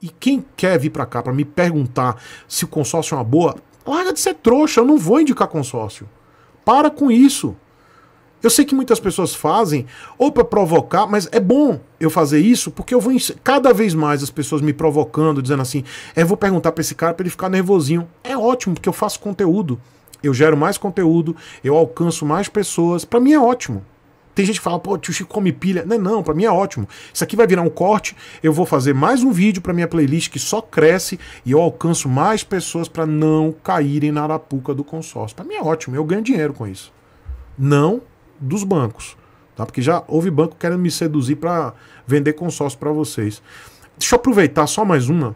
E quem quer vir para cá para me perguntar se o consórcio é uma boa, larga de ser trouxa, eu não vou indicar consórcio. Para com isso. Eu sei que muitas pessoas fazem ou para provocar, mas é bom eu fazer isso porque eu vou cada vez mais as pessoas me provocando, dizendo assim: "Eu é, vou perguntar para esse cara para ele ficar nervosinho". É ótimo porque eu faço conteúdo. Eu gero mais conteúdo, eu alcanço mais pessoas, para mim é ótimo. Tem gente que fala, pô, tio Chico come pilha. Não, é não, para mim é ótimo. Isso aqui vai virar um corte, eu vou fazer mais um vídeo para minha playlist que só cresce e eu alcanço mais pessoas para não caírem na arapuca do consórcio. Para mim é ótimo, eu ganho dinheiro com isso. Não dos bancos, tá? Porque já houve banco querendo me seduzir para vender consórcio para vocês. Deixa eu aproveitar só mais uma.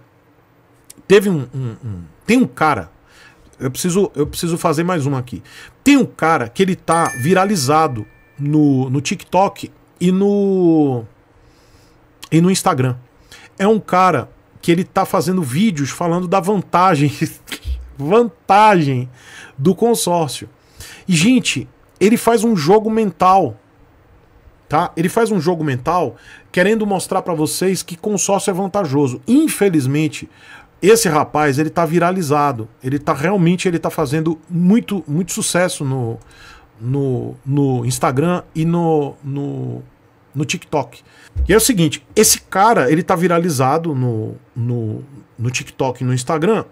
Teve um, um, um tem um cara eu preciso, eu preciso fazer mais uma aqui. Tem um cara que ele tá viralizado no, no TikTok e no e no Instagram. É um cara que ele tá fazendo vídeos falando da vantagem vantagem do consórcio. E gente, ele faz um jogo mental. Tá? Ele faz um jogo mental querendo mostrar para vocês que consórcio é vantajoso. Infelizmente, esse rapaz ele tá viralizado. Ele tá realmente ele tá fazendo muito muito sucesso no no, no Instagram e no, no, no TikTok. E é o seguinte, esse cara, ele tá viralizado no, no, no TikTok e no Instagram.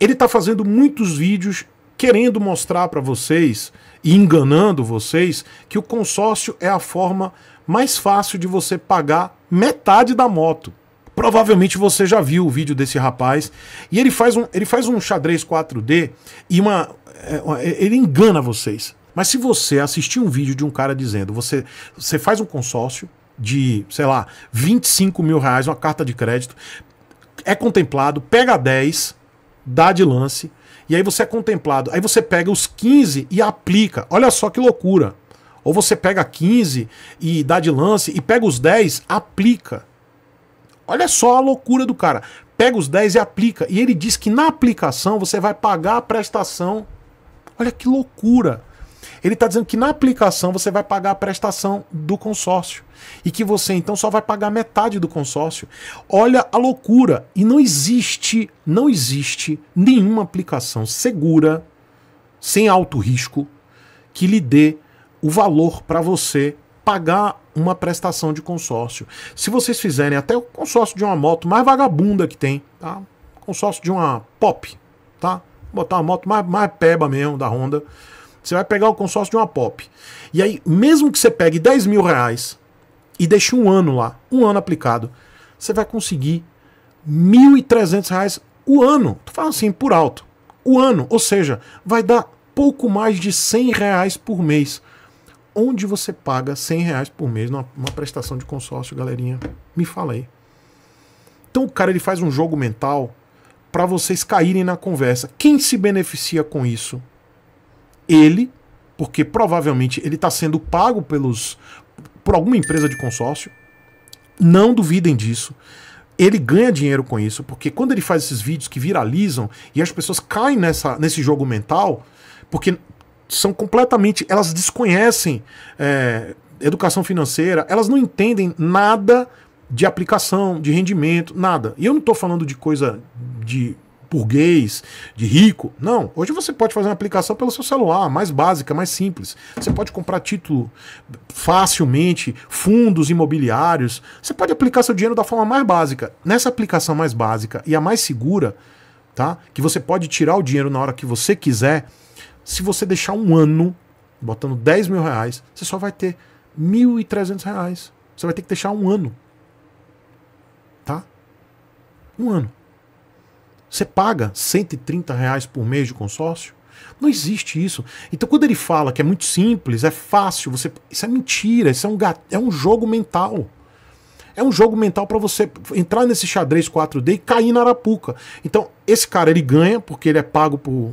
Ele tá fazendo muitos vídeos querendo mostrar para vocês e enganando vocês que o consórcio é a forma mais fácil de você pagar metade da moto. Provavelmente você já viu o vídeo desse rapaz e ele faz um, ele faz um xadrez 4D e é, uma ele engana vocês. Mas se você assistir um vídeo de um cara dizendo, você, você faz um consórcio de, sei lá, 25 mil reais, uma carta de crédito, é contemplado, pega 10, dá de lance, e aí você é contemplado. Aí você pega os 15 e aplica. Olha só que loucura. Ou você pega 15 e dá de lance, e pega os 10, aplica. Olha só a loucura do cara. Pega os 10 e aplica. E ele diz que na aplicação você vai pagar a prestação. Olha que loucura. Ele está dizendo que na aplicação você vai pagar a prestação do consórcio e que você então só vai pagar metade do consórcio. Olha a loucura! E não existe, não existe nenhuma aplicação segura, sem alto risco, que lhe dê o valor para você pagar uma prestação de consórcio. Se vocês fizerem até o consórcio de uma moto mais vagabunda que tem, tá? Consórcio de uma pop, tá? Botar uma moto mais, mais peba mesmo da Honda você vai pegar o consórcio de uma pop. E aí, mesmo que você pegue 10 mil reais e deixe um ano lá, um ano aplicado, você vai conseguir 1.300 reais o ano. tu falando assim, por alto. O ano, ou seja, vai dar pouco mais de 100 reais por mês. Onde você paga 100 reais por mês numa, numa prestação de consórcio, galerinha? Me fala aí. Então o cara ele faz um jogo mental para vocês caírem na conversa. Quem se beneficia com isso? ele, porque provavelmente ele está sendo pago pelos por alguma empresa de consórcio. Não duvidem disso. Ele ganha dinheiro com isso, porque quando ele faz esses vídeos que viralizam e as pessoas caem nessa, nesse jogo mental, porque são completamente. Elas desconhecem é, educação financeira, elas não entendem nada de aplicação, de rendimento, nada. E eu não estou falando de coisa de burguês, de rico. Não, hoje você pode fazer uma aplicação pelo seu celular, mais básica, mais simples. Você pode comprar título facilmente, fundos imobiliários. Você pode aplicar seu dinheiro da forma mais básica. Nessa aplicação mais básica e a mais segura, tá? Que você pode tirar o dinheiro na hora que você quiser. Se você deixar um ano botando 10 mil reais, você só vai ter 1.300 reais. Você vai ter que deixar um ano. Tá? Um ano. Você paga 130 reais por mês de consórcio? Não existe isso. Então, quando ele fala que é muito simples, é fácil, você isso é mentira, isso é um, é um jogo mental. É um jogo mental para você entrar nesse xadrez 4D e cair na arapuca. Então, esse cara ele ganha porque ele é pago por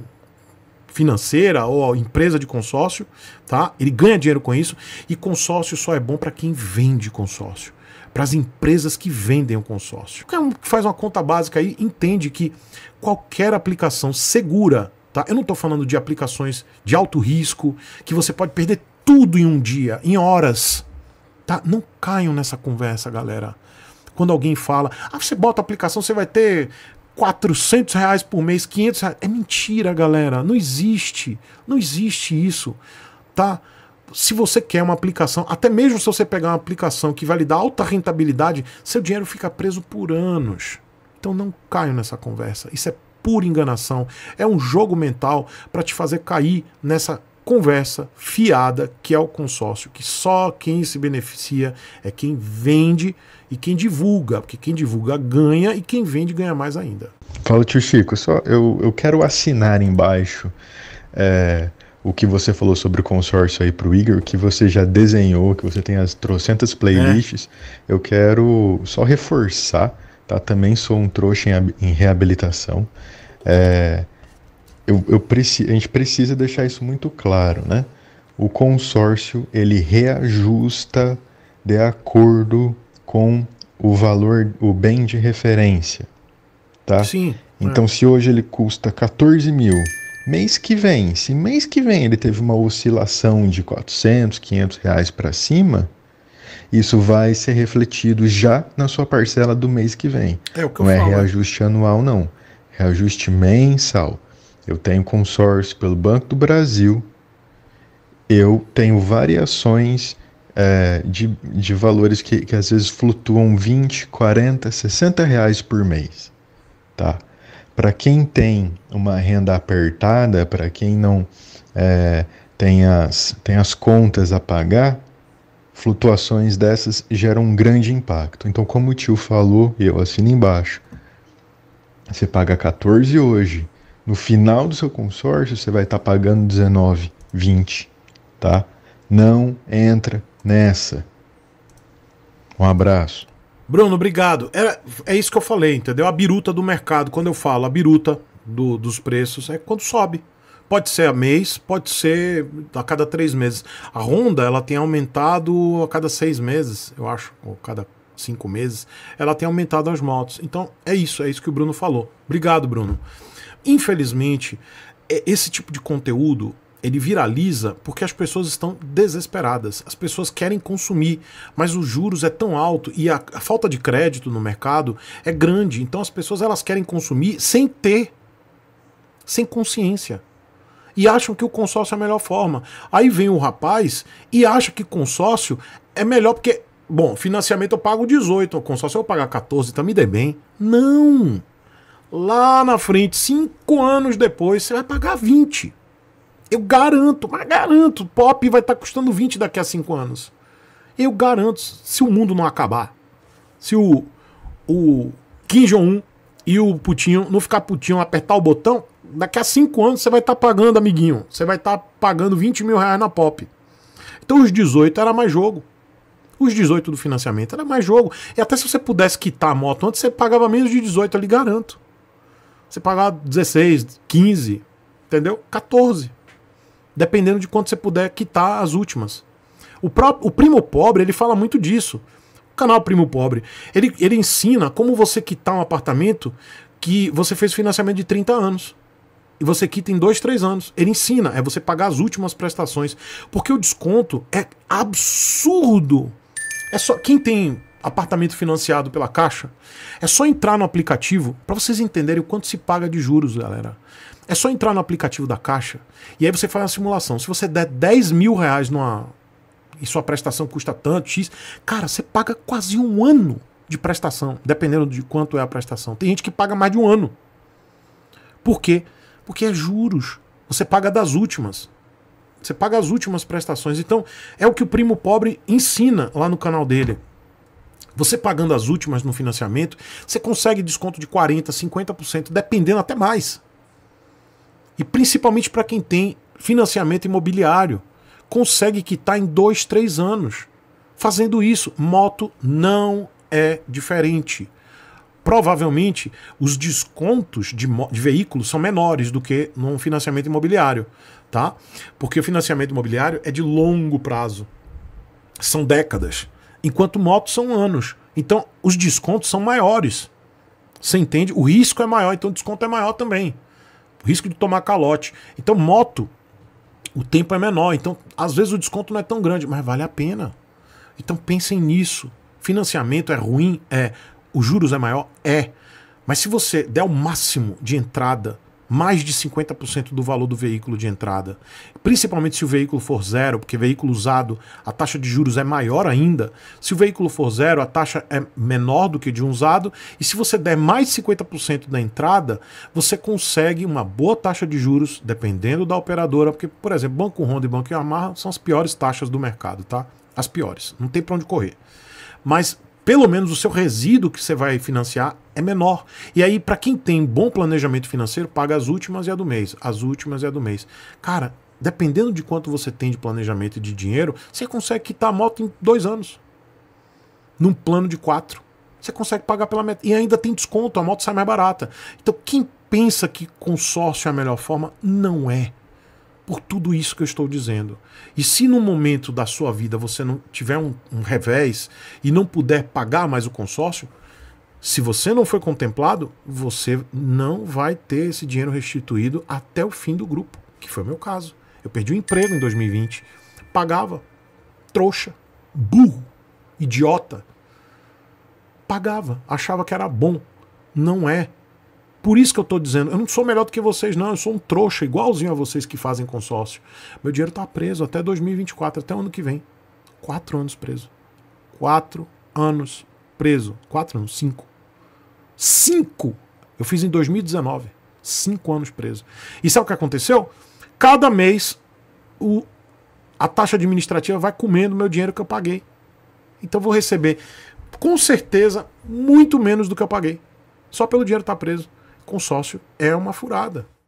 financeira ou empresa de consórcio, tá? Ele ganha dinheiro com isso e consórcio só é bom para quem vende consórcio para as empresas que vendem o consórcio. Qualquer é um que faz uma conta básica aí entende que qualquer aplicação segura, tá? Eu não estou falando de aplicações de alto risco, que você pode perder tudo em um dia, em horas. Tá? Não caiam nessa conversa, galera. Quando alguém fala, ah, você bota a aplicação, você vai ter 400 reais por mês, 500 reais. É mentira, galera. Não existe. Não existe isso. Tá? se você quer uma aplicação, até mesmo se você pegar uma aplicação que vai lhe dar alta rentabilidade, seu dinheiro fica preso por anos. Então não caio nessa conversa. Isso é pura enganação. É um jogo mental para te fazer cair nessa conversa fiada que é o consórcio, que só quem se beneficia é quem vende e quem divulga, porque quem divulga ganha e quem vende ganha mais ainda. Fala, tio Chico, só eu, eu quero assinar embaixo. É o que você falou sobre o consórcio aí pro Igor, que você já desenhou, que você tem as trocentas playlists, é. eu quero só reforçar, tá? Também sou um trouxa em, em reabilitação. É, eu, eu preci, a gente precisa deixar isso muito claro, né? O consórcio, ele reajusta de acordo com o valor, o bem de referência, tá? Sim. Então, é. se hoje ele custa 14 mil mês que vem, se mês que vem ele teve uma oscilação de 400, 500 reais para cima, isso vai ser refletido já na sua parcela do mês que vem. É o que não eu é falo. Né? reajuste anual, não. Reajuste mensal. Eu tenho consórcio pelo Banco do Brasil, eu tenho variações é, de, de valores que, que às vezes flutuam 20, 40, 60 reais por mês. Tá? para quem tem uma renda apertada, para quem não é, tem, as, tem as contas a pagar, flutuações dessas geram um grande impacto. Então, como o tio falou, eu assino embaixo. Você paga 14 hoje. No final do seu consórcio, você vai estar tá pagando 19, 20, tá? Não entra nessa. Um abraço. Bruno, obrigado. É, é isso que eu falei, entendeu? A biruta do mercado, quando eu falo a biruta do, dos preços, é quando sobe. Pode ser a mês, pode ser a cada três meses. A Honda, ela tem aumentado a cada seis meses, eu acho, ou cada cinco meses, ela tem aumentado as motos. Então, é isso, é isso que o Bruno falou. Obrigado, Bruno. Infelizmente, é, esse tipo de conteúdo ele viraliza porque as pessoas estão desesperadas, as pessoas querem consumir, mas os juros é tão alto e a, a, falta de crédito no mercado é grande, então as pessoas elas querem consumir sem ter, sem consciência. E acham que o consórcio é a melhor forma. Aí vem o rapaz e acha que consórcio é melhor porque, bom, financiamento eu pago 18, o consórcio eu pagar 14, então tá me dê bem. Não! Lá na frente, cinco anos depois, você vai pagar 20. Eu garanto, mas garanto, pop vai estar tá custando 20 daqui a 5 anos. Eu garanto, se o mundo não acabar, se o, o Kim Jong-un e o Putinho não ficar Putinho apertar o botão, daqui a 5 anos você vai estar tá pagando, amiguinho. Você vai estar tá pagando 20 mil reais na pop. Então os 18 era mais jogo. Os 18 do financiamento era mais jogo. E até se você pudesse quitar a moto antes, você pagava menos de 18, eu lhe garanto. Você pagava 16, 15, entendeu? 14 dependendo de quanto você puder quitar as últimas. O, próprio, o primo pobre, ele fala muito disso. O canal Primo Pobre, ele, ele ensina como você quitar um apartamento que você fez financiamento de 30 anos. E você quita em 2, 3 anos. Ele ensina, é você pagar as últimas prestações. Porque o desconto é absurdo. É só quem tem apartamento financiado pela Caixa, é só entrar no aplicativo para vocês entenderem o quanto se paga de juros, galera. É só entrar no aplicativo da Caixa e aí você faz uma simulação. Se você der 10 mil reais numa. e sua prestação custa tanto, X, cara, você paga quase um ano de prestação, dependendo de quanto é a prestação. Tem gente que paga mais de um ano. Por quê? Porque é juros. Você paga das últimas. Você paga as últimas prestações. Então, é o que o primo pobre ensina lá no canal dele. Você pagando as últimas no financiamento, você consegue desconto de 40%, 50%, dependendo até mais. E principalmente para quem tem financiamento imobiliário, consegue quitar em dois, três anos. Fazendo isso, moto não é diferente. Provavelmente os descontos de, de veículos são menores do que num financiamento imobiliário, tá? Porque o financiamento imobiliário é de longo prazo. São décadas enquanto motos são anos. Então, os descontos são maiores. Você entende? O risco é maior, então o desconto é maior também. O risco de tomar calote. Então, moto, o tempo é menor. Então, às vezes o desconto não é tão grande, mas vale a pena. Então, pensem nisso. Financiamento é ruim? É. Os juros é maior? É. Mas se você der o máximo de entrada mais de 50% do valor do veículo de entrada. Principalmente se o veículo for zero, porque veículo usado a taxa de juros é maior ainda. Se o veículo for zero, a taxa é menor do que de um usado. E se você der mais 50% da entrada, você consegue uma boa taxa de juros, dependendo da operadora. Porque, por exemplo, Banco Honda e Banco Yamaha são as piores taxas do mercado, tá? As piores. Não tem para onde correr. Mas pelo menos o seu resíduo que você vai financiar é menor. E aí, para quem tem bom planejamento financeiro, paga as últimas e a do mês, as últimas e a do mês. Cara, dependendo de quanto você tem de planejamento e de dinheiro, você consegue quitar a moto em dois anos. Num plano de quatro. Você consegue pagar pela meta. E ainda tem desconto, a moto sai mais barata. Então, quem pensa que consórcio é a melhor forma, não é por tudo isso que eu estou dizendo. E se no momento da sua vida você não tiver um, um revés e não puder pagar mais o consórcio, se você não foi contemplado, você não vai ter esse dinheiro restituído até o fim do grupo, que foi o meu caso. Eu perdi o emprego em 2020, pagava, trouxa, burro, idiota, pagava, achava que era bom, não é por isso que eu estou dizendo, eu não sou melhor do que vocês, não, eu sou um trouxa, igualzinho a vocês que fazem consórcio. Meu dinheiro está preso até 2024, até o ano que vem. Quatro anos preso. Quatro anos preso. Quatro anos, cinco. Cinco! Eu fiz em 2019. Cinco anos preso. E sabe o que aconteceu? Cada mês o, a taxa administrativa vai comendo o meu dinheiro que eu paguei. Então eu vou receber, com certeza, muito menos do que eu paguei. Só pelo dinheiro estar tá preso consórcio é uma furada.